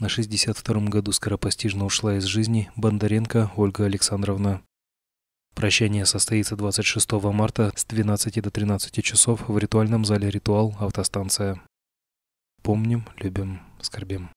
На 62-м году скоропостижно ушла из жизни Бондаренко Ольга Александровна. Прощание состоится 26 марта с 12 до 13 часов в ритуальном зале «Ритуал. Автостанция». Помним, любим, скорбим.